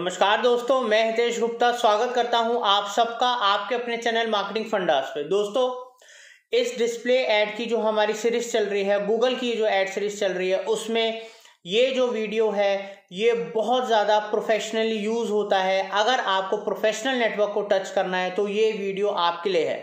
नमस्कार दोस्तों मैं हितेश गुप्ता स्वागत करता हूं आप सबका आपके अपने चैनल मार्केटिंग फंडास पे दोस्तों इस डिस्प्ले एड की जो हमारी सीरीज चल रही है गूगल की जो एड सीरीज चल रही है उसमें ये जो वीडियो है ये बहुत ज़्यादा प्रोफेशनली यूज़ होता है अगर आपको प्रोफेशनल नेटवर्क को टच करना है तो ये वीडियो आपके लिए है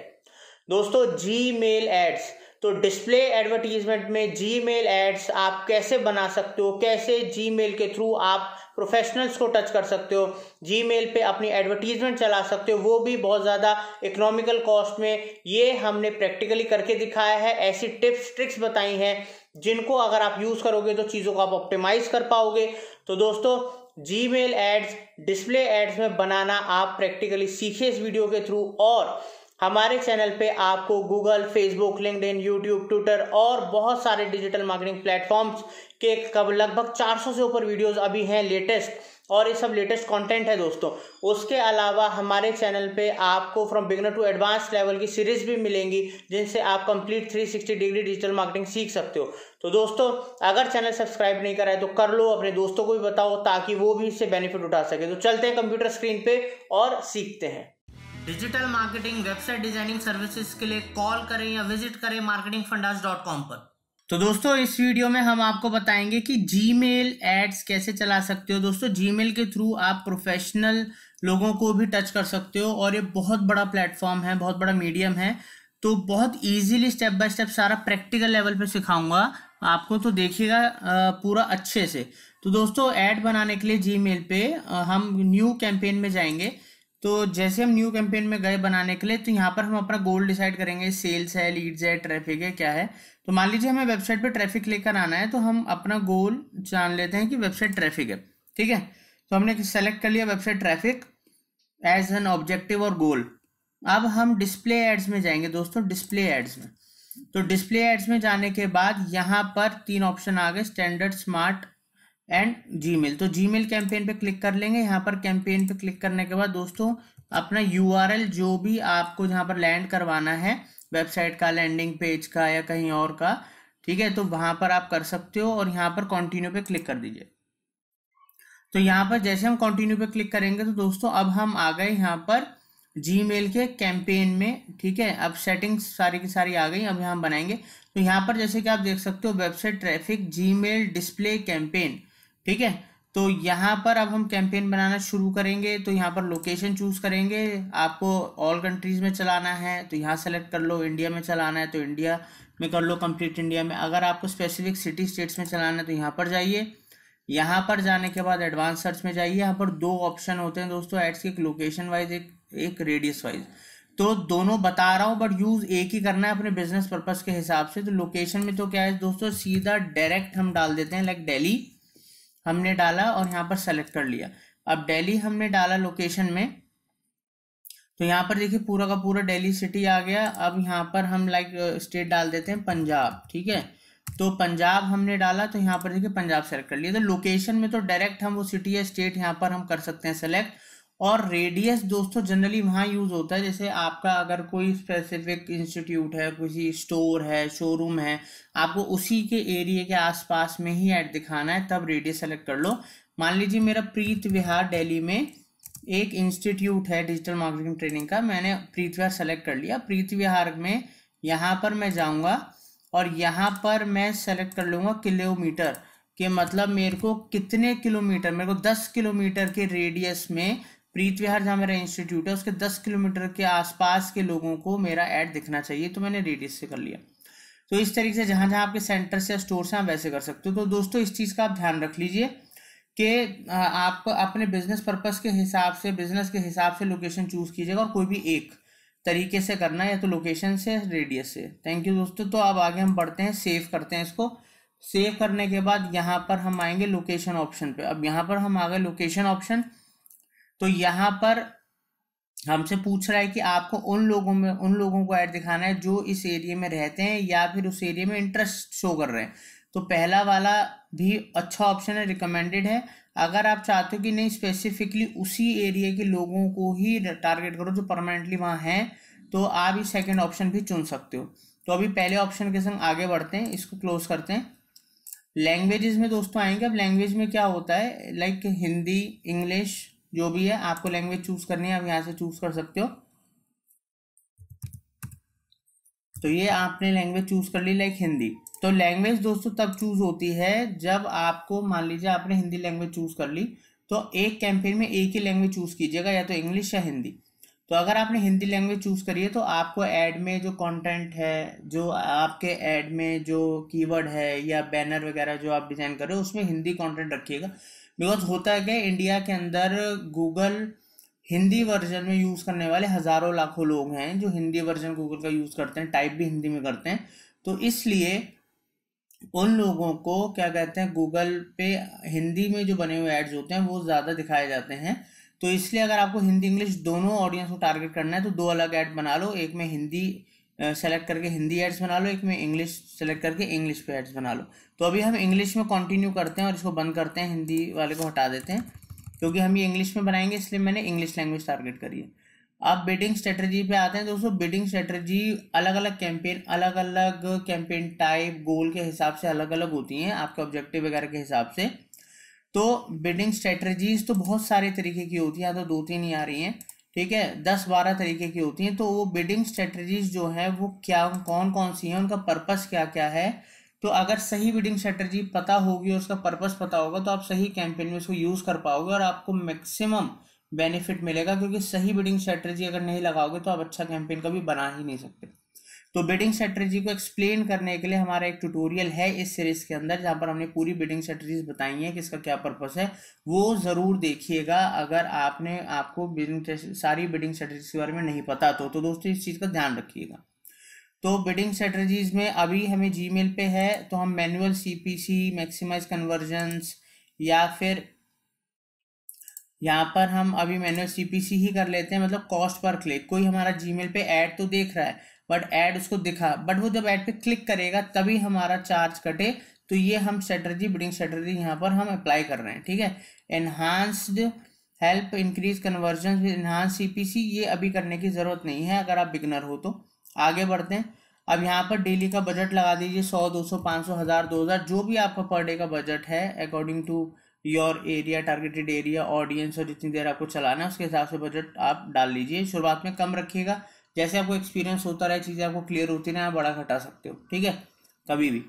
दोस्तों जी मेल एड्स तो डिस्प्ले एडवर्टीजमेंट में जी मेल एड्स आप कैसे बना सकते हो कैसे जी मेल के थ्रू आप प्रोफेशनल्स को टच कर सकते हो जी मेल पर अपनी एडवर्टीजमेंट चला सकते हो वो भी बहुत ज़्यादा इकोनॉमिकल कॉस्ट में ये हमने प्रैक्टिकली करके दिखाया है ऐसी टिप्स ट्रिक्स बताई हैं जिनको अगर आप यूज़ करोगे तो चीज़ों को आप ऑप्टिमाइज कर पाओगे तो दोस्तों Gmail ads display ads में बनाना आप प्रैक्टिकली सीखे इस वीडियो के थ्रू और हमारे चैनल पे आपको Google Facebook LinkedIn YouTube Twitter और बहुत सारे डिजिटल मार्केटिंग प्लेटफॉर्म्स के कब लगभग 400 से ऊपर वीडियोस अभी हैं लेटेस्ट और ये सब लेटेस्ट कंटेंट है दोस्तों उसके अलावा हमारे चैनल पे आपको from beginner to advance level की सीरीज भी मिलेंगी जिनसे आप कंप्लीट 360 डिग्री डिजिटल मार्केटिंग सीख सकते हो तो दोस्तों अगर चैनल सब्सक्राइब नहीं करा है तो कर लो अपने दोस्तों को भी बताओ ताकि वो भी इससे बेनिफिट उठा सके तो चलते हैं कंप्यूटर स्क्रीन पे और सीखते हैं digital marketing website designing services के लिए कॉल करें या विजिट करें मार्केटिंग पर तो दोस्तों इस वीडियो में हम आपको बताएंगे कि मेल एड्स कैसे चला सकते हो दोस्तों मेल के थ्रू आप प्रोफेशनल लोगों को भी टच कर सकते हो और ये बहुत बड़ा प्लेटफॉर्म है बहुत बड़ा मीडियम है तो बहुत इजीली स्टेप बाय स्टेप सारा प्रैक्टिकल लेवल पे सिखाऊंगा आपको तो देखिएगा पूरा अच्छे से तो दोस्तों ऐड बनाने के लिए जी पे हम न्यू कैंपेन में जाएंगे तो जैसे हम न्यू कैंपेन में गए बनाने के लिए तो यहाँ पर हम अपना गोल डिसाइड करेंगे सेल्स है लीड्स है ट्रैफिक है क्या है तो मान लीजिए हमें वेबसाइट पे ट्रैफिक लेकर आना है तो हम अपना गोल जान लेते हैं कि वेबसाइट ट्रैफिक है ठीक है तो हमने सेलेक्ट कर लिया website traffic as an objective और गोल अब हम डिस्प्ले एड्स में जाएंगे दोस्तों डिस्प्ले एड्स में तो डिस्प्ले एड्स में जाने के बाद यहाँ पर तीन ऑप्शन आ गए स्टैंडर्ड स्मार्ट एंड जीमेल तो जीमेल कैंपेन पे क्लिक कर लेंगे यहाँ पर कैंपेन पे क्लिक करने के बाद दोस्तों अपना यूआरएल जो भी आपको जहाँ पर लैंड करवाना है वेबसाइट का लैंडिंग पेज का या कहीं और का ठीक है तो वहाँ पर आप कर सकते हो और यहाँ पर कंटिन्यू पे क्लिक कर दीजिए तो यहाँ पर जैसे हम कंटिन्यू पे क्लिक करेंगे तो दोस्तों अब हम आ गए यहाँ पर मेल के कैंपेन में ठीक है अब सेटिंग्स सारी की सारी आ गई अब यहाँ बनाएंगे तो यहाँ पर जैसे कि आप देख सकते हो website traffic mail display campaign ठीक है तो यहाँ पर अब हम कैंपेन बनाना शुरू करेंगे तो यहाँ पर लोकेशन चूज़ करेंगे आपको ऑल कंट्रीज़ में चलाना है तो यहाँ सेलेक्ट कर लो इंडिया में चलाना है तो इंडिया में कर लो कंप्लीट इंडिया में अगर आपको स्पेसिफिक सिटी स्टेट्स में चलाना है तो यहाँ पर जाइए यहाँ पर जाने के बाद एडवांस सर्च में जाइए यहाँ पर दो ऑप्शन होते हैं दोस्तों एड्स के एक लोकेशन वाइज एक एक रेडियस वाइज तो दोनों बता रहा हूँ बट यूज़ एक ही करना है अपने बिजनेस पर्पज़ के हिसाब से तो लोकेशन में तो क्या है दोस्तों सीधा डायरेक्ट हम डाल देते हैं लाइक डेली हमने डाला और यहाँ पर सेलेक्ट कर लिया अब दिल्ली हमने डाला लोकेशन में तो यहाँ पर देखिए पूरा का पूरा दिल्ली सिटी आ गया अब यहाँ पर हम लाइक स्टेट uh, डाल देते हैं पंजाब ठीक है तो पंजाब हमने डाला तो यहाँ पर देखिए पंजाब सेलेक्ट कर लिया तो लोकेशन में तो डायरेक्ट हम वो सिटी या स्टेट यहाँ पर हम कर सकते हैं सेलेक्ट और रेडियस दोस्तों जनरली वहाँ यूज़ होता है जैसे आपका अगर कोई स्पेसिफिक इंस्टीट्यूट है किसी स्टोर है शोरूम है आपको उसी के एरिए के आसपास में ही ऐड दिखाना है तब रेडियस सेलेक्ट कर लो मान लीजिए मेरा प्रीत विहार दिल्ली में एक इंस्टीट्यूट है डिजिटल मार्केटिंग ट्रेनिंग का मैंने प्रीत विहार सेलेक्ट कर लिया प्रीत विहार में यहाँ पर मैं जाऊँगा और यहाँ पर मैं सेलेक्ट कर लूँगा किलोमीटर के मतलब मेरे को कितने किलोमीटर मेरे को दस किलोमीटर के रेडियस में प्रीत विहार जहाँ मेरा इंस्टीट्यूट है उसके दस किलोमीटर के आसपास के लोगों को मेरा ऐड दिखना चाहिए तो मैंने रेडियस से कर लिया तो इस तरीके से जहाँ जहाँ आपके सेंटर्स या स्टोर्स हैं आप वैसे कर सकते हो तो दोस्तों इस चीज़ का आप ध्यान रख लीजिए कि आप अपने बिजनेस पर्पज़ के हिसाब से बिजनेस के हिसाब से लोकेशन चूज़ कीजिएगा और कोई भी एक तरीके से करना है या तो लोकेशन से रेडियस से थैंक यू दोस्तों तो अब आगे हम बढ़ते हैं सेव करते हैं इसको सेव करने के बाद यहाँ पर हम आएंगे लोकेशन ऑप्शन पे अब यहाँ पर हम आ गए लोकेशन ऑप्शन तो यहाँ पर हमसे पूछ रहा है कि आपको उन लोगों में उन लोगों को ऐड दिखाना है जो इस एरिया में रहते हैं या फिर उस एरिया में इंटरेस्ट शो कर रहे हैं तो पहला वाला भी अच्छा ऑप्शन है रिकमेंडेड है अगर आप चाहते हो कि नहीं स्पेसिफिकली उसी एरिया के लोगों को ही टारगेट करो जो परमानेंटली वहाँ हैं तो आप ये सेकेंड ऑप्शन भी चुन सकते हो तो अभी पहले ऑप्शन के संग आगे बढ़ते हैं इसको क्लोज करते हैं लैंग्वेजेस में दोस्तों आएंगे अब लैंग्वेज में क्या होता है लाइक like हिंदी इंग्लिश जो भी है आपको लैंग्वेज चूज करनी है आप यहाँ से चूज कर सकते हो तो ये आपने लैंग्वेज चूज कर ली लाइक हिंदी तो लैंग्वेज दोस्तों तब चूज होती है जब आपको मान लीजिए आपने हिंदी लैंग्वेज चूज कर ली तो एक कैंपेन में एक ही लैंग्वेज चूज कीजिएगा या तो इंग्लिश या हिंदी तो अगर आपने हिंदी लैंग्वेज चूज करी है तो आपको एड में जो कंटेंट है जो आपके एड में जो कीवर्ड है या बैनर वगैरह जो आप डिजाइन कर रहे हो उसमें हिंदी कंटेंट रखिएगा बिकॉज होता है कि इंडिया के अंदर गूगल हिंदी वर्जन में यूज़ करने वाले हज़ारों लाखों लोग हैं जो हिंदी वर्जन गूगल का यूज़ करते हैं टाइप भी हिंदी में करते हैं तो इसलिए उन लोगों को क्या कहते हैं गूगल पे हिंदी में जो बने हुए एड्स होते हैं वो ज़्यादा दिखाए जाते हैं तो इसलिए अगर आपको हिंदी इंग्लिश दोनों ऑडियंस को टारगेट करना है तो दो अलग ऐड बना लो एक में हिंदी सेलेक्ट करके हिंदी एड्स बना लो एक में इंग्लिश सेलेक्ट करके इंग्लिश पे एड्स बना लो तो अभी हम इंग्लिश में कंटिन्यू करते हैं और इसको बंद करते हैं हिंदी वाले को हटा देते हैं क्योंकि हम ये इंग्लिश में बनाएंगे इसलिए मैंने इंग्लिश लैंग्वेज टारगेट करी है आप बिडिंग स्ट्रेटजी पे आते हैं दोस्तों बिडिंग स्ट्रेटजी अलग अलग कैंपेन अलग अलग कैंपेन टाइप गोल के हिसाब से अलग अलग होती हैं आपके ऑब्जेक्टिव वगैरह के हिसाब से तो बिडिंग स्ट्रेटजीज तो बहुत सारे तरीके की होती हैं तो दो तीन ही आ रही हैं ठीक है दस बारह तरीके की होती हैं तो वो बिडिंग स्ट्रेटजीज जो है वो क्या कौन कौन सी हैं उनका पर्पस क्या क्या है तो अगर सही बिडिंग स्ट्रेटजी पता होगी और उसका पर्पस पता होगा तो आप सही कैंपेन में उसको यूज़ कर पाओगे और आपको मैक्सिमम बेनिफिट मिलेगा क्योंकि सही बिडिंग स्ट्रेटजी अगर नहीं लगाओगे तो आप अच्छा कैंपेन कभी बना ही नहीं सकते तो बिडिंग स्ट्रेटजी को एक्सप्लेन करने के लिए हमारा एक ट्यूटोरियल है इस सीरीज के अंदर जहां पर हमने पूरी बिडिंग स्ट्रेटजीज बताई हैं कि इसका क्या पर्पस है वो ज़रूर देखिएगा अगर आपने आपको बिडिंग सारी बिडिंग स्ट्रेटजीज के बारे में नहीं पता तो, तो दोस्तों इस चीज़ का ध्यान रखिएगा तो बिडिंग स्ट्रेटजीज में अभी हमें मेल पे है तो हम मैनुअल सी मैक्सिमाइज कन्वर्जन या फिर यहाँ पर हम अभी मैनुअल सीपीसी ही कर लेते हैं मतलब कॉस्ट पर क्लिक कोई हमारा मेल पे ऐड तो देख रहा है बट ऐड उसको दिखा बट वो जब ऐड पे क्लिक करेगा तभी हमारा चार्ज कटे तो ये हम स्ट्रेटर्जी बिडिंग स्ट्रेटर्जी यहाँ पर हम अप्लाई कर रहे हैं ठीक है enhanced help increase conversion enhance सी ये अभी करने की ज़रूरत नहीं है अगर आप बिगनर हो तो आगे बढ़ते हैं अब यहाँ पर डेली का बजट लगा दीजिए सौ दो सौ पाँच सौ हज़ार दो हज़ार जो भी आपका पर डे का बजट है according to your area targeted area audience और जितनी देर आपको चलाना है उसके हिसाब से बजट आप डाल लीजिए शुरुआत में कम रखिएगा जैसे आपको एक्सपीरियंस होता रहे चीज़ें आपको क्लियर होती रहे आप बड़ा घटा सकते हो ठीक है कभी भी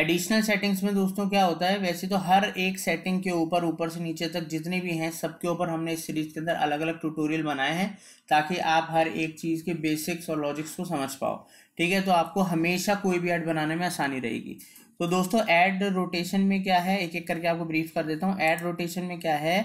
एडिशनल सेटिंग्स में दोस्तों क्या होता है वैसे तो हर एक सेटिंग के ऊपर ऊपर से नीचे तक जितने भी हैं सबके ऊपर हमने इस सीरीज के अंदर अलग अलग ट्यूटोरियल बनाए हैं ताकि आप हर एक चीज़ के बेसिक्स और लॉजिक्स को समझ पाओ ठीक है तो आपको हमेशा कोई भी ऐड बनाने में आसानी रहेगी तो दोस्तों ऐड रोटेशन में क्या है एक एक करके आपको ब्रीफ कर देता हूँ ऐड रोटेशन में क्या है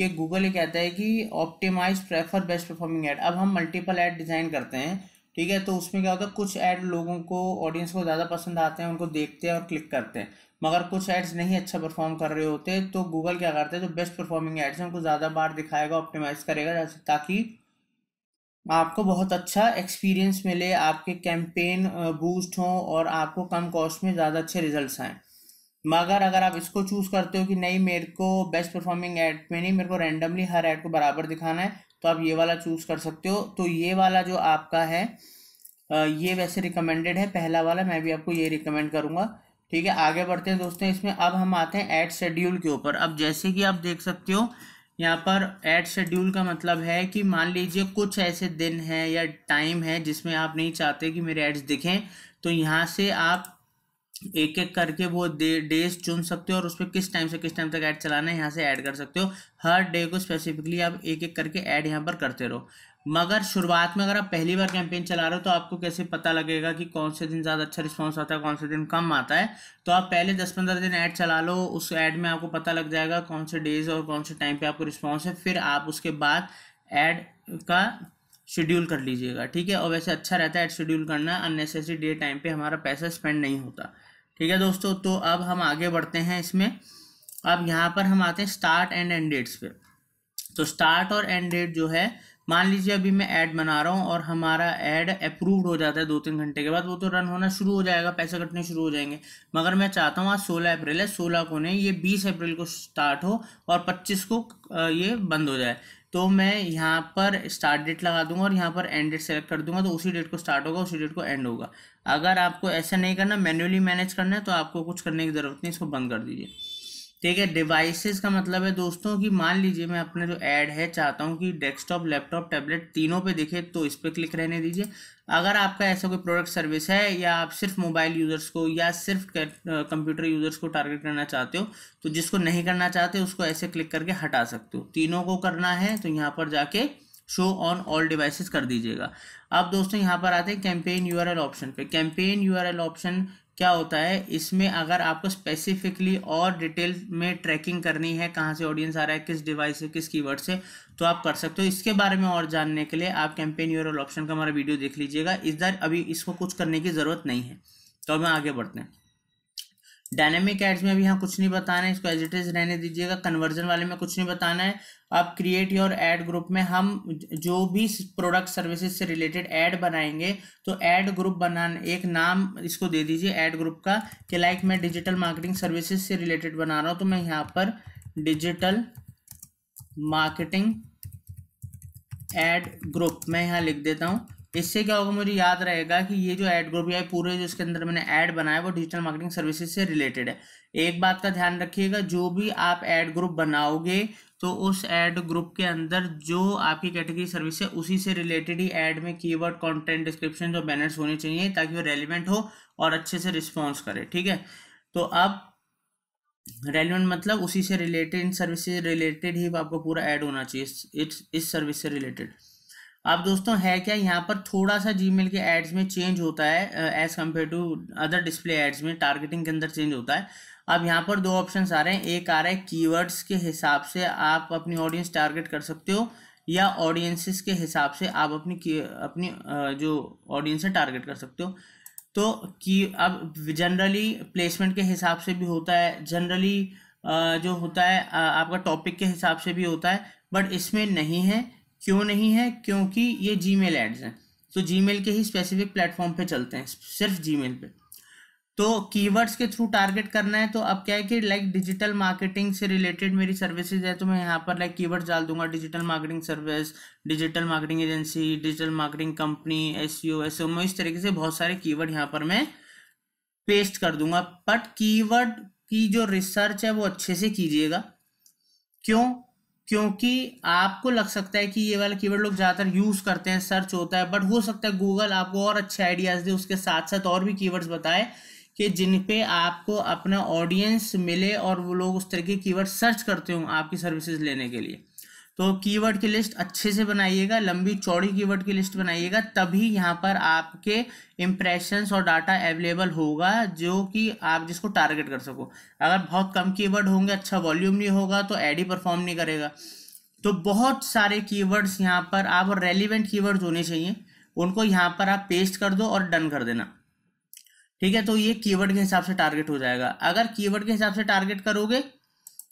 कि गूगल ये कहता है कि optimize prefer best performing ad अब हम मल्टीपल ऐड डिज़ाइन करते हैं ठीक है तो उसमें क्या होता है कुछ ऐड लोगों को ऑडियंस को ज़्यादा पसंद आते हैं उनको देखते हैं और क्लिक करते हैं मगर कुछ ऐड्स नहीं अच्छा परफॉर्म कर रहे होते तो गूगल क्या करते हैं जो बेस्ट परफॉर्मिंग एड्स हैं उनको ज़्यादा बार दिखाएगा ऑप्टिमाइज़ करेगा ताकि आपको बहुत अच्छा एक्सपीरियंस मिले आपके कैंपेन बूस्ट हों और आपको कम कॉस्ट में ज़्यादा अच्छे रिज़ल्ट आएँ मगर अगर आप इसको चूज़ करते हो कि नहीं मेरे को बेस्ट परफॉर्मिंग ऐड में नहीं मेरे को रैंडमली हर ऐड को बराबर दिखाना है तो आप ये वाला चूज़ कर सकते हो तो ये वाला जो आपका है ये वैसे रिकमेंडेड है पहला वाला मैं भी आपको ये रिकमेंड करूँगा ठीक है आगे बढ़ते हैं दोस्तों इसमें अब हम आते हैं एड शेड्यूल के ऊपर अब जैसे कि आप देख सकते हो यहाँ पर एड शेड्यूल का मतलब है कि मान लीजिए कुछ ऐसे दिन हैं या टाइम है जिसमें आप नहीं चाहते कि मेरे एड्स दिखें तो यहाँ से आप एक एक करके वो डे डेज चुन सकते हो और उस पर किस टाइम से किस टाइम तक ऐड चलाना है यहाँ से ऐड कर सकते हो हर डे को स्पेसिफिकली आप एक एक करके ऐड यहाँ पर करते रहो मगर शुरुआत में अगर आप पहली बार कैंपेन चला रहे हो तो आपको कैसे पता लगेगा कि कौन से दिन ज़्यादा अच्छा रिस्पॉन्स आता है कौन से दिन कम आता है तो आप पहले दस पंद्रह दिन ऐड चला लो उस ऐड में आपको पता लग जाएगा कौन से डेज और कौन से टाइम पर आपको रिस्पॉन्स है फिर आप उसके बाद ऐड का शेड्यूल कर लीजिएगा ठीक है और वैसे अच्छा रहता है ऐड शेड्यूल करना अननेसेसरी डे टाइम पर हमारा पैसा स्पेंड नहीं होता ठीक है दोस्तों तो अब हम आगे बढ़ते हैं इसमें अब यहाँ पर हम आते हैं स्टार्ट एंड एंड डेट्स पे तो स्टार्ट और एंड डेट जो है मान लीजिए अभी मैं ऐड बना रहा हूँ और हमारा ऐड अप्रूव्ड हो जाता है दो तीन घंटे के बाद वो तो रन होना शुरू हो जाएगा पैसे कटने शुरू हो जाएंगे मगर मैं चाहता हूँ आज सोलह अप्रैल है सोलह को नहीं ये बीस अप्रैल को स्टार्ट हो और पच्चीस को ये बंद हो जाए तो मैं यहाँ पर स्टार्ट डेट लगा दूंगा और यहाँ पर एंड डेट सेलेक्ट कर दूंगा तो उसी डेट को स्टार्ट होगा उसी डेट को एंड होगा अगर आपको ऐसा नहीं करना मैन्युअली मैनेज करना है तो आपको कुछ करने की ज़रूरत नहीं इसको बंद कर दीजिए ठीक है डिवाइसेस का मतलब है दोस्तों कि मान लीजिए मैं अपने जो ऐड है चाहता हूँ कि डेस्कटॉप लैपटॉप टैबलेट तीनों पे दिखे तो इस पर क्लिक रहने दीजिए अगर आपका ऐसा कोई प्रोडक्ट सर्विस है या आप सिर्फ मोबाइल यूज़र्स को या सिर्फ कंप्यूटर यूज़र्स को टारगेट करना चाहते हो तो जिसको नहीं करना चाहते उसको ऐसे क्लिक करके हटा सकते हो तीनों को करना है तो यहाँ पर जाके शो ऑन ऑल डिवाइसेस कर दीजिएगा अब दोस्तों यहाँ पर आते हैं कैंपेन यूआरएल ऑप्शन पे कैंपेन यूआरएल ऑप्शन क्या होता है इसमें अगर आपको स्पेसिफिकली और डिटेल में ट्रैकिंग करनी है कहाँ से ऑडियंस आ रहा है किस डिवाइस से किस कीवर्ड से तो आप कर सकते हो इसके बारे में और जानने के लिए आप कैंपेन यूरल ऑप्शन का हमारा वीडियो देख लीजिएगा इधर अभी इसको कुछ करने की ज़रूरत नहीं है तो हमें आगे बढ़ते हैं डायनेमिक एड्स में भी यहाँ कुछ नहीं बताना है इसको एजिटेज रहने दीजिएगा कन्वर्जन वाले में कुछ नहीं बताना है अब क्रिएट योर एड ग्रुप में हम जो भी प्रोडक्ट सर्विसेज से रिलेटेड ऐड बनाएंगे तो ऐड ग्रुप बनाने एक नाम इसको दे दीजिए एड ग्रुप का कि लाइक मैं डिजिटल मार्केटिंग सर्विसेज से रिलेटेड बना रहा हूँ तो मैं यहाँ पर डिजिटल मार्केटिंग एड ग्रुप मैं यहाँ लिख देता हूँ इससे क्या होगा मुझे याद रहेगा कि ये जो एड ग्रुप है पूरे जो इसके अंदर मैंने ऐड बनाया वो डिजिटल मार्केटिंग सर्विसेज से रिलेटेड है एक बात का ध्यान रखिएगा जो भी आप ऐड ग्रुप बनाओगे तो उस ऐड ग्रुप के अंदर जो आपकी कैटेगरी सर्विस है उसी से रिलेटेड ही ऐड में कीवर्ड कंटेंट डिस्क्रिप्शन जो बैनर्स होने चाहिए ताकि वो रेलिवेंट हो और अच्छे से रिस्पॉन्स करे ठीक है तो अब रेलिवेंट मतलब उसी से रिलेटेड इन सर्विस से रिलेटेड ही आपको पूरा ऐड होना चाहिए इस इस सर्विस से रिलेटेड अब दोस्तों है क्या यहाँ पर थोड़ा सा जीमेल के एड्स में चेंज होता है as compared to other display ads में टारगेटिंग के अंदर चेंज होता है अब यहाँ पर दो ऑप्शन आ रहे हैं एक आ रहा है कीवर्ड्स के हिसाब से आप अपनी ऑडियंस टारगेट कर सकते हो या ऑडियंसिस के हिसाब से आप अपनी अपनी जो ऑडियंस है टारगेट कर सकते हो तो की अब जनरली प्लेसमेंट के हिसाब से भी होता है जनरली जो होता है आपका टॉपिक के हिसाब से भी होता है बट इसमें नहीं है क्यों नहीं है क्योंकि ये जी मेल एड्स हैं तो जी मेल के ही स्पेसिफिक प्लेटफॉर्म पे चलते हैं सिर्फ जी मेल पे तो कीवर्ड्स के थ्रू टारगेट करना है तो अब क्या है कि लाइक डिजिटल मार्केटिंग से रिलेटेड मेरी सर्विसेज है तो मैं यहाँ पर लाइक कीवर्ड्स डाल दूंगा digital marketing service digital marketing agency digital marketing company S O S मैं इस तरीके से बहुत सारे कीवर्ड यहाँ पर मैं पेस्ट कर दूंगा बट कीवर्ड की जो रिसर्च है वो अच्छे से कीजिएगा क्यों क्योंकि आपको लग सकता है कि ये वाला कीवर्ड लोग ज़्यादातर यूज़ करते हैं सर्च होता है बट हो सकता है गूगल आपको और अच्छे आइडियाज़ दे उसके साथ साथ और भी कीवर्ड्स बताए कि जिन पे आपको अपना ऑडियंस मिले और वो लोग उस तरह के कीवर्ड सर्च करते हों आपकी सर्विसेज लेने के लिए तो कीवर्ड की लिस्ट अच्छे से बनाइएगा लंबी चौड़ी कीवर्ड की लिस्ट बनाइएगा तभी यहाँ पर आपके इम्प्रेशंस और डाटा अवेलेबल होगा जो कि आप जिसको टारगेट कर सको अगर बहुत कम कीवर्ड होंगे अच्छा वॉल्यूम नहीं होगा तो एड ही परफॉर्म नहीं करेगा तो बहुत सारे कीवर्ड्स यहाँ पर आप और रेलिवेंट कीवर्ड्स होने चाहिए उनको यहाँ पर आप पेस्ट कर दो और डन कर देना ठीक है तो ये कीवर्ड के हिसाब से टारगेट हो जाएगा अगर कीवर्ड के हिसाब से टारगेट करोगे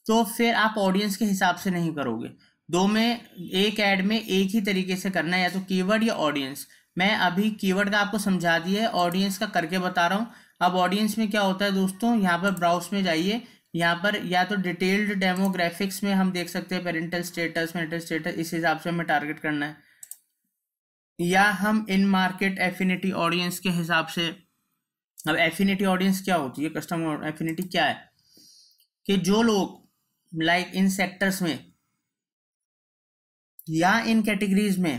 तो फिर आप ऑडियंस के हिसाब से नहीं करोगे दो में एक ऐड में एक ही तरीके से करना है या तो कीवर्ड या ऑडियंस मैं अभी कीवर्ड का आपको समझा दिया है ऑडियंस का करके बता रहा हूँ अब ऑडियंस में क्या होता है दोस्तों यहाँ पर ब्राउज में जाइए यहाँ पर या तो डिटेल्ड डेमोग्राफिक्स में हम देख सकते हैं पेरेंटल स्टेटस मेंटल स्टेटस इस हिसाब से हमें टारगेट करना है या हम इन मार्केट एफिनिटी ऑडियंस के हिसाब से अब एफिनिटी ऑडियंस क्या होती है कस्टमर एफिनिटी क्या है कि जो लोग लाइक इन सेक्टर्स में या इन कैटेगरीज में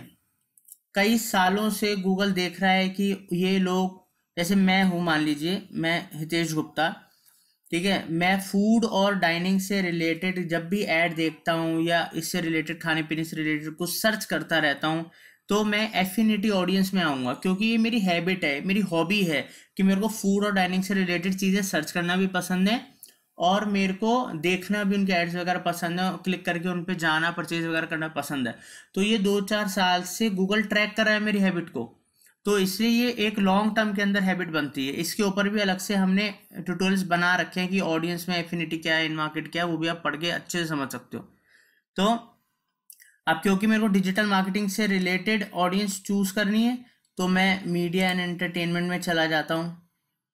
कई सालों से गूगल देख रहा है कि ये लोग जैसे मैं हूँ मान लीजिए मैं हितेश गुप्ता ठीक है मैं फूड और डाइनिंग से रिलेटेड जब भी ऐड देखता हूँ या इससे रिलेटेड खाने पीने से रिलेटेड कुछ सर्च करता रहता हूँ तो मैं एफिनिटी ऑडियंस में आऊँगा क्योंकि ये मेरी हैबिट है मेरी हॉबी है कि मेरे को फूड और डाइनिंग से रिलेटेड चीज़ें सर्च करना भी पसंद है और मेरे को देखना भी उनके एड्स वगैरह पसंद है क्लिक करके उन पर जाना परचेज वगैरह करना पसंद है तो ये दो चार साल से गूगल ट्रैक कर रहा है मेरी हैबिट को तो इसलिए ये एक लॉन्ग टर्म के अंदर हैबिट बनती है इसके ऊपर भी अलग से हमने ट्यूटोरियल्स बना रखे हैं कि ऑडियंस में एफिनिटी क्या है इन मार्केट क्या है वो भी आप पढ़ के अच्छे से समझ सकते हो तो अब क्योंकि मेरे को डिजिटल मार्केटिंग से रिलेटेड ऑडियंस चूज़ करनी है तो मैं मीडिया एंड एंटरटेनमेंट में चला जाता हूँ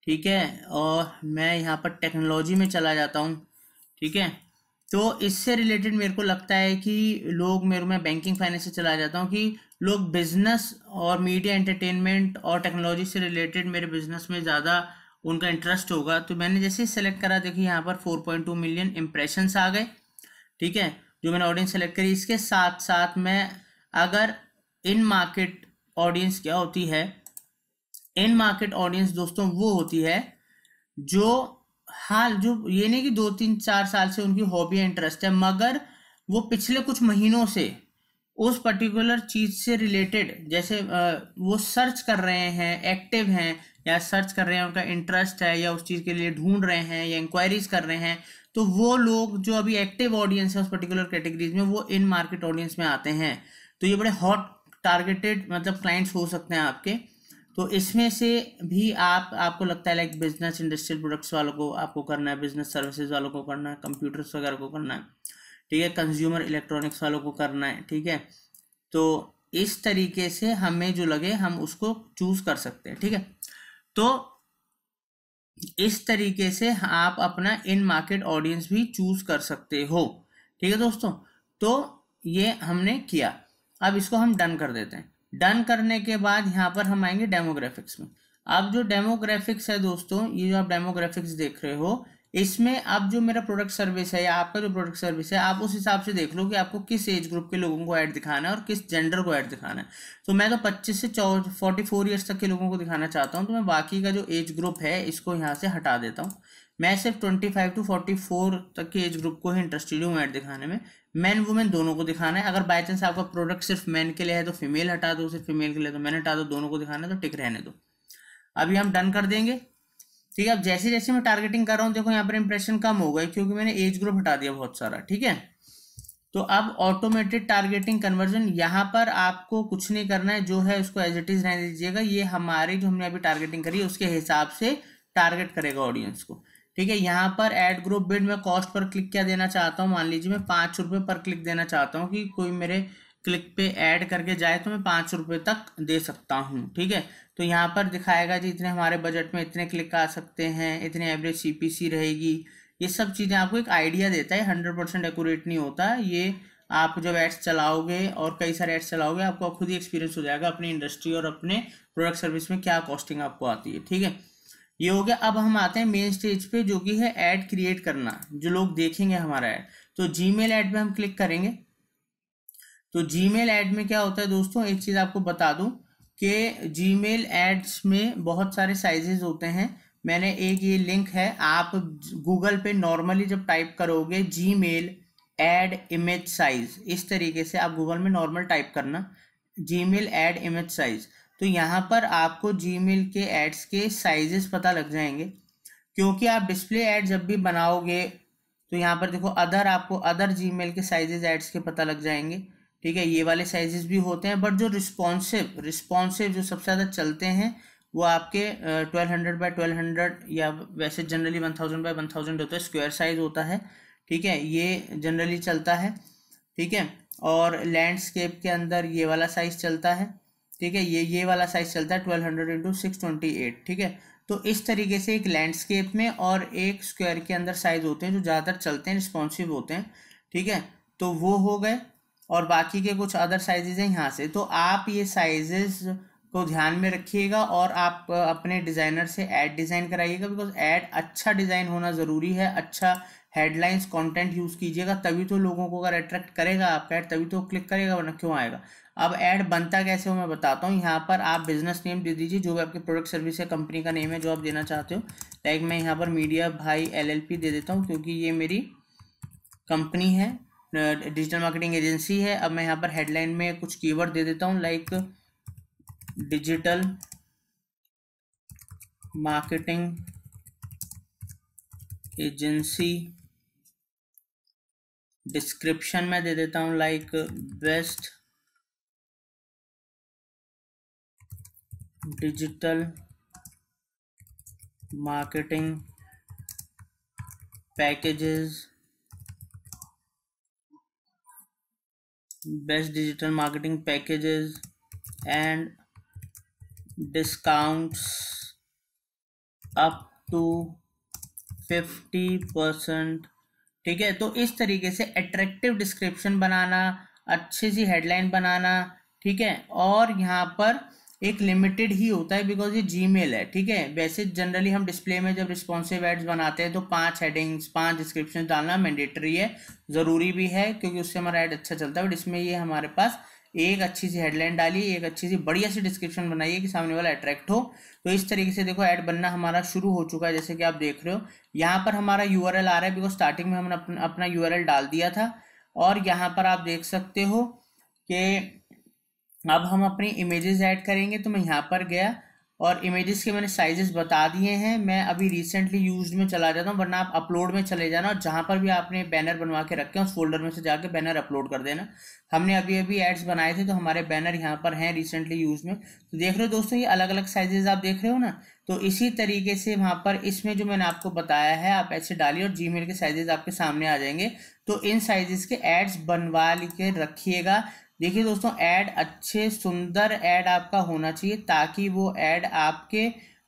ठीक है और मैं यहाँ पर टेक्नोलॉजी में चला जाता हूँ ठीक है तो इससे रिलेटेड मेरे को लगता है कि लोग मेरे में बैंकिंग फाइनेंस से चला जाता हूँ कि लोग बिजनेस और मीडिया एंटरटेनमेंट और टेक्नोलॉजी से रिलेटेड मेरे बिजनेस में ज़्यादा उनका इंटरेस्ट होगा तो मैंने जैसे ही सेलेक्ट करा देखिए यहाँ पर four point two million impressions आ गए ठीक है जो मैंने ऑडियंस सेलेक्ट करी इसके साथ साथ मैं अगर इन मार्केट ऑडियंस क्या होती है इन मार्केट ऑडियंस दोस्तों वो होती है जो हाल जो ये नहीं कि दो तीन चार साल से उनकी हॉबी इंटरेस्ट है मगर वो पिछले कुछ महीनों से उस पर्टिकुलर चीज़ से रिलेटेड जैसे वो सर्च कर रहे हैं एक्टिव हैं या सर्च कर रहे हैं उनका इंटरेस्ट है या उस चीज़ के लिए ढूंढ रहे हैं या इंक्वायरीज कर रहे हैं तो वो लोग जो अभी एक्टिव ऑडियंस है उस पर्टिकुलर कैटेगरीज में वो इन मार्केट ऑडियंस में आते हैं तो ये बड़े हॉट टारगेटेड मतलब क्लाइंट्स हो सकते हैं आपके तो इसमें से भी आप आपको लगता है लाइक बिजनेस इंडस्ट्रियल प्रोडक्ट्स वालों को आपको करना है बिजनेस सर्विसेज वालों को करना है कंप्यूटर्स वगैरह को करना है ठीक है कंज्यूमर इलेक्ट्रॉनिक्स वालों को करना है ठीक है तो इस तरीके से हमें जो लगे हम उसको चूज कर सकते हैं ठीक है तो इस तरीके से आप अपना इन मार्केट ऑडियंस भी चूज कर सकते हो ठीक है दोस्तों तो ये हमने किया अब इसको हम डन कर देते हैं डन करने के बाद यहाँ पर हम आएंगे डेमोग्राफिक्स में अब जो डेमोग्राफिक्स है दोस्तों ये जो आप डेमोग्राफिक्स देख रहे हो इसमें आप जो मेरा प्रोडक्ट सर्विस है या आपका जो प्रोडक्ट सर्विस है आप उस हिसाब से देख लो कि आपको किस एज ग्रुप के लोगों को ऐड दिखाना है और किस जेंडर को ऐड दिखाना है तो मैं तो 25 से फोर्टी फोर ईयर्स तक के लोगों को दिखाना चाहता हूँ तो मैं बाकी का जो एज ग्रुप है इसको यहाँ से हटा देता हूँ मैं सिर्फ twenty five to forty four तक के एज ग्रुप को ही इंटरेस्टेड हूँ ऐड दिखाने में मैन वुमेन दोनों को दिखाना है अगर बाय चांस आपका प्रोडक्ट सिर्फ मैन के लिए है तो फीमेल हटा दो सिर्फ फीमेल के लिए तो मैन हटा दो दोनों को दिखाना है तो टिक रहने दो अभी हम डन कर देंगे ठीक है अब जैसे जैसे मैं टारगेटिंग कर रहा हूँ देखो यहाँ पर इंप्रेशन कम हो गए क्योंकि मैंने एज ग्रुप हटा दिया बहुत सारा ठीक है तो अब ऑटोमेटेड टारगेटिंग कन्वर्जन यहाँ पर आपको कुछ नहीं करना है जो है उसको एज इट इज रहने दीजिएगा ये हमारी जो हमने अभी टारगेटिंग करी है उसके हिसाब से टारगेट करेगा ऑडियंस को ठीक है यहाँ पर एड ग्रुप बिड में कॉस्ट पर क्लिक क्या देना चाहता हूँ मान लीजिए मैं पाँच रुपये पर क्लिक देना चाहता हूँ कि कोई मेरे क्लिक पे ऐड करके जाए तो मैं पाँच रुपये तक दे सकता हूँ ठीक है तो यहाँ पर दिखाएगा जी इतने हमारे बजट में इतने क्लिक आ सकते हैं इतने एवरेज सी रहेगी ये सब चीज़ें आपको एक आइडिया देता है हंड्रेड परसेंट एकूरेट नहीं होता ये आप जब एड्स चलाओगे और कई सारे एड्स चलाओगे आपको खुद ही एक्सपीरियंस हो जाएगा अपनी इंडस्ट्री और अपने प्रोडक्ट सर्विस में क्या कॉस्टिंग आपको आती है ठीक है ये हो गया अब हम आते हैं मेन स्टेज पे जो कि है ऐड क्रिएट करना जो लोग देखेंगे हमारा ऐड तो जी मेल ऐड पर हम क्लिक करेंगे तो जी मेल ऐड में क्या होता है दोस्तों एक चीज़ आपको बता दूं कि मेल एड्स में बहुत सारे साइजेस होते हैं मैंने एक ये लिंक है आप गूगल पे नॉर्मली जब टाइप करोगे Gmail ad image size इस तरीके से आप गूगल में नॉर्मल टाइप करना Gmail ad image size तो यहाँ पर आपको जी मेल के एड्स के साइजेस पता लग जाएंगे क्योंकि आप डिस्प्ले एड जब भी बनाओगे तो यहाँ पर देखो अदर आपको अदर जी मेल के साइजेस एड्स के पता लग जाएंगे ठीक है ये वाले साइजेस भी होते हैं बट जो रिस्पॉन्सिव रिस्पॉन्सिव जो सबसे ज़्यादा चलते हैं वो आपके twelve hundred by twelve hundred या वैसे generally one thousand by one thousand होता है स्क्वायर साइज होता है ठीक है ये जनरली चलता है ठीक है और लैंडस्केप के अंदर ये वाला साइज चलता है ठीक है ये ये वाला साइज चलता है twelve hundred into six twenty eight ठीक है तो इस तरीके से एक लैंडस्केप में और एक स्क्वायर के अंदर साइज होते हैं जो ज़्यादातर चलते हैं रिस्पॉन्सिव होते हैं ठीक है तो वो हो गए और बाकी के कुछ अदर साइजेज हैं यहाँ से तो आप ये साइजेस को ध्यान में रखिएगा और आप अपने डिज़ाइनर से ऐड डिज़ाइन कराइएगा बिकॉज ऐड अच्छा डिज़ाइन होना ज़रूरी है अच्छा हेडलाइंस कंटेंट यूज़ कीजिएगा तभी तो लोगों को अगर अट्रैक्ट करेगा आपका ऐड तभी तो क्लिक करेगा वरना क्यों आएगा अब ऐड बनता कैसे हो मैं बताता हूँ यहाँ पर आप बिज़नेस नेम दे दीजिए जो भी आपके प्रोडक्ट सर्विस या कंपनी का नेम है जो आप देना चाहते हो लाइक मैं यहाँ पर मीडिया भाई एलएलपी दे देता हूँ क्योंकि ये मेरी कंपनी है डिजिटल मार्केटिंग एजेंसी है अब मैं यहाँ पर हेडलाइन में कुछ कीवर्ड दे देता हूँ like digital marketing agency description में दे देता हूँ like best digital marketing packages best digital marketing packages and discounts up to 50% ठीक है तो इस तरीके से अट्रैक्टिव डिस्क्रिप्शन बनाना अच्छी सी हेडलाइन बनाना ठीक है और यहाँ पर एक लिमिटेड ही होता है बिकॉज ये जी है ठीक है वैसे जनरली हम डिस्प्ले में जब रिस्पॉन्सिव एड्स बनाते हैं तो पांच हेडिंग्स पांच डिस्क्रिप्शन डालना मैंडेटरी है ज़रूरी भी है क्योंकि उससे हमारा ऐड अच्छा चलता है बट इसमें ये हमारे पास एक अच्छी सी हेडलाइन डालिए एक अच्छी सी बढ़िया सी डिस्क्रिप्शन बनाइए कि सामने वाला अट्रैक्ट हो तो इस तरीके से देखो ऐड बनना हमारा शुरू हो चुका है जैसे कि आप देख रहे हो यहाँ पर हमारा यू आ रहा है बिकॉज स्टार्टिंग में हमने अपना अपना यू डाल दिया था और यहाँ पर आप देख सकते हो कि अब हम अपनी इमेजेस ऐड करेंगे तो मैं यहाँ पर गया और इमेजेस के मैंने साइजेस बता दिए हैं मैं अभी रिसेंटली यूज में चला जाता हूँ वरना आप अपलोड में चले जाना और जहाँ पर भी आपने बैनर बनवा के रखे हैं उस फोल्डर में से जाके बैनर अपलोड कर देना हमने अभी अभी एड्स बनाए थे तो हमारे बैनर यहाँ पर हैं रिसेंटली यूज में तो देख रहे हो दोस्तों ये अलग अलग साइजेज आप देख रहे हो ना तो इसी तरीके से वहाँ पर इसमें जो मैंने आपको बताया है आप ऐसे डालिए और जी के साइजेज आपके सामने आ जाएंगे तो इन साइजेस के एड्स बनवा के रखिएगा देखिए दोस्तों ऐड अच्छे सुंदर ऐड आपका होना चाहिए ताकि वो ऐड आपके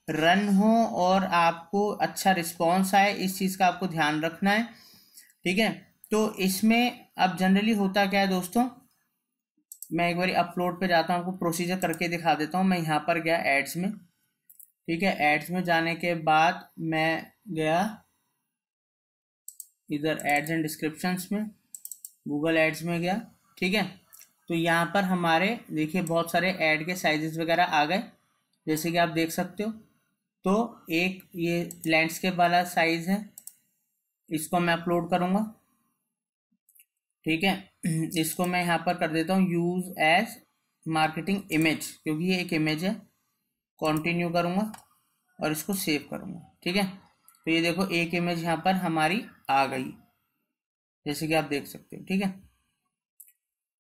रन हो और आपको अच्छा रिस्पॉन्स आए इस चीज़ का आपको ध्यान रखना है ठीक है तो इसमें अब जनरली होता क्या है दोस्तों मैं एक बार अपलोड पे जाता हूँ आपको प्रोसीजर करके दिखा देता हूँ मैं यहाँ पर गया एड्स में ठीक है एड्स में जाने के बाद मैं गया इधर एड्स एंड डिस्क्रिप्शंस में गूगल एड्स में गया ठीक है तो यहाँ पर हमारे देखिए बहुत सारे ऐड के साइजेस वगैरह आ गए जैसे कि आप देख सकते हो तो एक ये लैंडस्केप वाला साइज है इसको मैं अपलोड करूँगा ठीक है इसको मैं यहाँ पर कर देता हूँ यूज़ एज मार्केटिंग इमेज क्योंकि ये एक इमेज है कंटिन्यू करूँगा और इसको सेव करूँगा ठीक है तो ये देखो एक इमेज यहाँ पर हमारी आ गई जैसे कि आप देख सकते हो ठीक है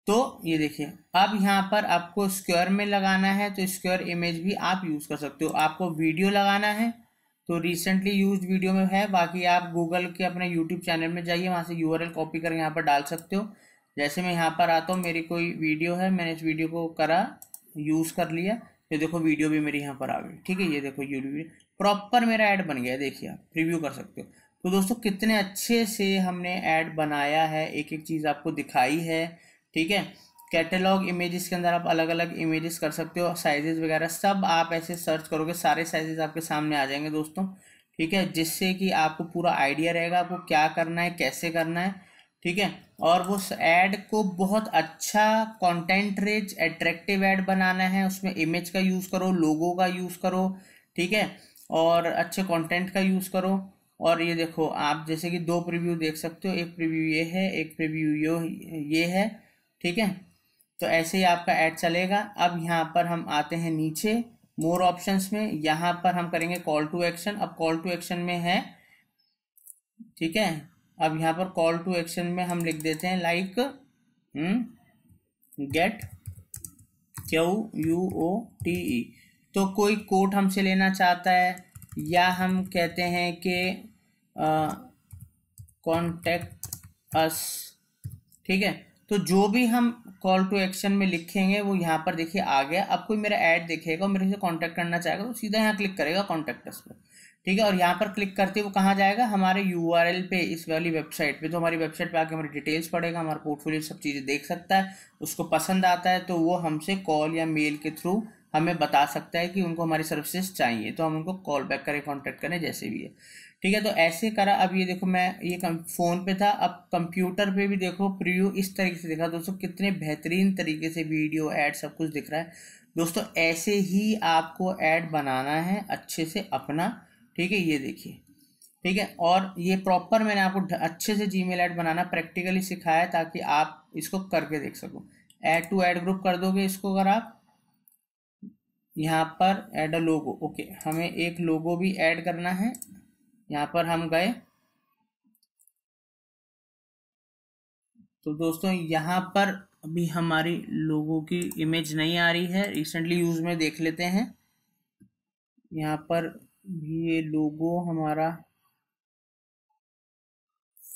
तो ये देखिए अब यहाँ पर आपको स्क्वायर में लगाना है तो स्क्वायर इमेज भी आप यूज़ कर सकते हो आपको वीडियो लगाना है तो रिसेंटली यूज वीडियो में है बाकी आप गूगल के अपने यूट्यूब चैनल में जाइए वहाँ से यू कॉपी कर यहाँ पर डाल सकते हो जैसे मैं यहाँ पर आता हूँ मेरी कोई वीडियो है मैंने इस वीडियो को करा यूज़ कर लिया ये देखो वीडियो भी मेरी यहाँ पर आ गई ठीक है ये देखो यूट्यूब प्रॉपर मेरा ऐड बन गया देखिए आप रिव्यू कर सकते हो तो दोस्तों कितने अच्छे से हमने ऐड बनाया है एक एक चीज़ आपको दिखाई है ठीक है कैटेलॉग इमेजेस के अंदर आप अलग अलग इमेजेस कर सकते हो साइजेस वगैरह सब आप ऐसे सर्च करोगे सारे साइजेस आपके सामने आ जाएंगे दोस्तों ठीक है जिससे कि आपको पूरा आइडिया रहेगा आपको क्या करना है कैसे करना है ठीक है और वो ऐड को बहुत अच्छा कॉन्टेंट रिच एट्रैक्टिव ऐड बनाना है उसमें इमेज का यूज़ करो लोगों का यूज़ करो ठीक है और अच्छे कॉन्टेंट का यूज़ करो और ये देखो आप जैसे कि दो प्रिव्यू देख सकते हो एक प्रिव्यू ये है एक प्रिव्यू यो ये है ठीक है तो ऐसे ही आपका ऐड चलेगा अब यहाँ पर हम आते हैं नीचे मोर ऑप्शंस में यहाँ पर हम करेंगे कॉल टू एक्शन अब कॉल टू एक्शन में है ठीक है अब यहाँ पर कॉल टू एक्शन में हम लिख देते हैं like get Q U O T E तो कोई कोट हमसे लेना चाहता है या हम कहते हैं कि कॉन्टेक्ट अस ठीक है तो जो भी हम कॉल टू एक्शन में लिखेंगे वो यहाँ पर देखिए आ गया अब कोई मेरा ऐड देखेगा मेरे से कांटेक्ट करना चाहेगा तो सीधा यहाँ क्लिक करेगा कॉन्टैक्ट पर ठीक है और यहाँ पर क्लिक करते वो कहाँ जाएगा हमारे यू पे इस वाली वेबसाइट पे तो हमारी वेबसाइट पे आके हमारी डिटेल्स पड़ेगा हमारा पोर्टफोलियो सब चीज़ें देख सकता है उसको पसंद आता है तो वो हमसे कॉल या मेल के थ्रू हमें बता सकता है कि उनको हमारी सर्विसेज चाहिए तो हम उनको कॉल बैक करें कॉन्टैक्ट करें जैसे भी है ठीक है तो ऐसे करा अब ये देखो मैं ये फ़ोन पे था अब कंप्यूटर पे भी देखो प्रीव्यू इस तरीके से दिखा दोस्तों कितने बेहतरीन तरीके से वीडियो एड सब कुछ दिख रहा है दोस्तों ऐसे ही आपको ऐड बनाना है अच्छे से अपना ठीक है ये देखिए ठीक है और ये प्रॉपर मैंने आपको अच्छे से जी ऐड बनाना प्रैक्टिकली सिखाया ताकि आप इसको करके देख सको ऐड टू ऐड ग्रुप कर दोगे इसको अगर आप यहाँ पर ऐड अ लोगो ओके हमें एक लोगो भी ऐड करना है यहाँ पर हम गए तो दोस्तों यहाँ पर अभी हमारी लोगों की इमेज नहीं आ रही है रिसेंटली यूज में देख लेते हैं यहाँ पर भी ये लोगो हमारा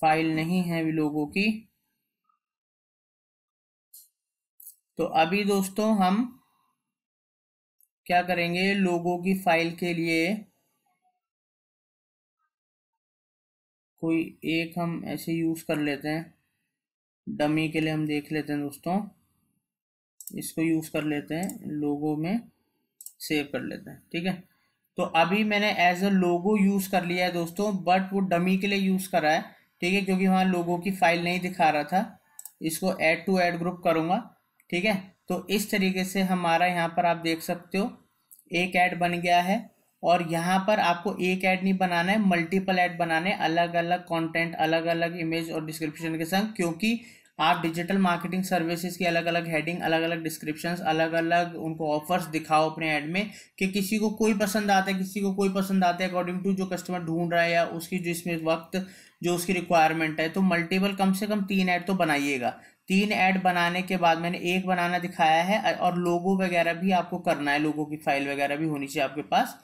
फाइल नहीं है अभी लोगों की तो अभी दोस्तों हम क्या करेंगे लोगों की फाइल के लिए कोई एक हम ऐसे यूज़ कर लेते हैं डमी के लिए हम देख लेते हैं दोस्तों इसको यूज़ कर लेते हैं लोगो में सेव कर लेते हैं ठीक है तो अभी मैंने एज अ लोगो यूज़ कर लिया है दोस्तों बट वो डमी के लिए यूज़ करा है ठीक है क्योंकि वहाँ लोगो की फाइल नहीं दिखा रहा था इसको ऐड टू ऐड ग्रुप करूँगा ठीक है तो इस तरीके से हमारा यहाँ पर आप देख सकते हो एक ऐड बन गया है और यहाँ पर आपको एक ऐड नहीं बनाना है मल्टीपल ऐड बनाने अलग अलग कंटेंट अलग अलग इमेज और डिस्क्रिप्शन के संग क्योंकि आप डिजिटल मार्केटिंग सर्विसेज की अलग अलग हेडिंग अलग अलग डिस्क्रिप्शन अलग अलग उनको ऑफर्स दिखाओ अपने ऐड में कि किसी को कोई पसंद आता है किसी को कोई पसंद आता है अकॉर्डिंग टू जो कस्टमर ढूंढ रहा है या उसकी जो इसमें वक्त जो उसकी रिक्वायरमेंट है तो मल्टीपल कम से कम तीन ऐड तो बनाइएगा तीन ऐड बनाने के बाद मैंने एक बनाना दिखाया है और लोगो वगैरह भी आपको करना है लोगों की फाइल वगैरह भी होनी चाहिए आपके पास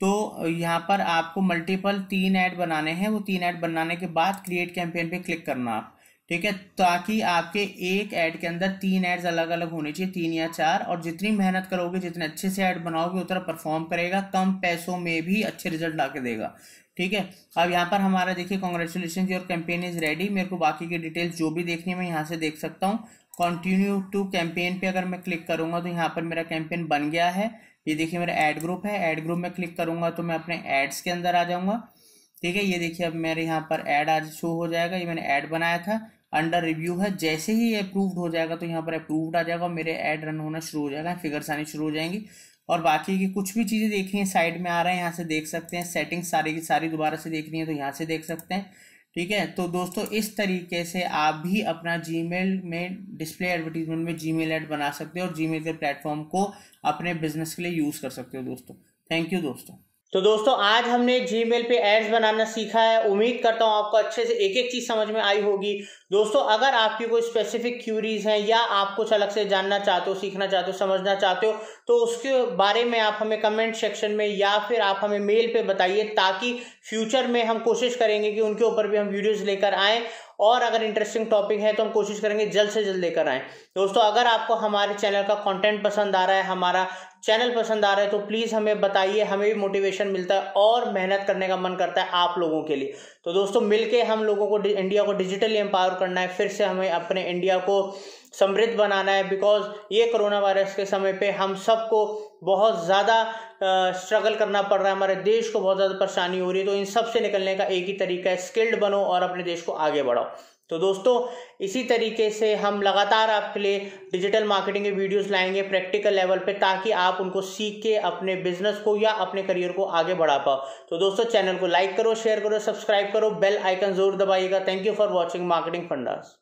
तो यहाँ पर आपको मल्टीपल तीन ऐड बनाने हैं वो तीन ऐड बनाने के बाद क्रिएट कैंपेन पे क्लिक करना आप ठीक है ताकि आपके एक ऐड के अंदर तीन ऐड्स अलग अलग होने चाहिए तीन या चार और जितनी मेहनत करोगे जितने अच्छे से ऐड बनाओगे उतना परफॉर्म करेगा कम पैसों में भी अच्छे रिजल्ट ला के देगा ठीक है अब यहाँ पर हमारा देखिए congratulation your campaign is ready मेरे को बाकी की डिटेल्स जो भी देखनी है मैं यहाँ से देख सकता हूँ कंटिन्यू टू कैंपेन पे अगर मैं क्लिक करूँगा तो यहाँ पर मेरा कैंपेन बन गया है ये देखिए मेरा ऐड ग्रुप है ऐड ग्रुप में क्लिक करूंगा तो मैं अपने एड्स के अंदर आ जाऊँगा ठीक है ये देखिए अब मेरे यहाँ पर ऐड आज शो हो जाएगा ये मैंने ऐड बनाया था अंडर रिव्यू है जैसे ही ये अप्रूव्ड हो जाएगा तो यहाँ पर अप्रूव्ड आ जाएगा मेरे ऐड रन होना शुरू हो जाएगा फिगर्स आनी शुरू हो जाएंगी और बाकी की कुछ भी चीज़ें देख हैं साइड में आ रहा है यहाँ से देख सकते हैं सेटिंग्स सारी की सारी दोबारा से देखनी है तो यहाँ से देख सकते हैं ठीक है तो दोस्तों इस तरीके से आप भी अपना जी में डिस्प्ले एडवर्टीजमेंट में जी मेल बना सकते हो और मेल के प्लेटफॉर्म को अपने बिजनेस के लिए यूज़ कर सकते हो दोस्तों थैंक यू दोस्तों तो दोस्तों आज हमने जी मेल पे एड्स बनाना सीखा है उम्मीद करता हूँ आपको अच्छे से एक एक चीज़ समझ में आई होगी दोस्तों अगर आपकी कोई स्पेसिफिक क्यूरीज हैं या आप कुछ अलग से जानना चाहते हो सीखना चाहते हो समझना चाहते हो तो उसके बारे में आप हमें कमेंट सेक्शन में या फिर आप हमें मेल पे बताइए ताकि फ्यूचर में हम कोशिश करेंगे कि उनके ऊपर भी हम वीडियोस लेकर आएँ और अगर इंटरेस्टिंग टॉपिक है तो हम कोशिश करेंगे जल्द से जल्द लेकर आएँ दोस्तों अगर आपको हमारे चैनल का कंटेंट पसंद आ रहा है हमारा चैनल पसंद आ रहा है तो प्लीज़ हमें बताइए हमें भी मोटिवेशन मिलता है और मेहनत करने का मन करता है आप लोगों के लिए तो दोस्तों मिलके हम लोगों को इंडिया को डिजिटली एम्पावर करना है फिर से हमें अपने इंडिया को समृद्ध बनाना है बिकॉज ये कोरोना वायरस के समय पे हम सबको बहुत ज़्यादा स्ट्रगल करना पड़ रहा है हमारे देश को बहुत ज़्यादा परेशानी हो रही है तो इन सब से निकलने का एक ही तरीका है स्किल्ड बनो और अपने देश को आगे बढ़ाओ तो दोस्तों इसी तरीके से हम लगातार आपके लिए डिजिटल मार्केटिंग के वीडियोस लाएंगे प्रैक्टिकल लेवल पे ताकि आप उनको सीख के अपने बिजनेस को या अपने करियर को आगे बढ़ा पाओ तो दोस्तों चैनल को लाइक करो शेयर करो सब्सक्राइब करो बेल आइकन जरूर दबाइएगा thank you for watching Marketing fundas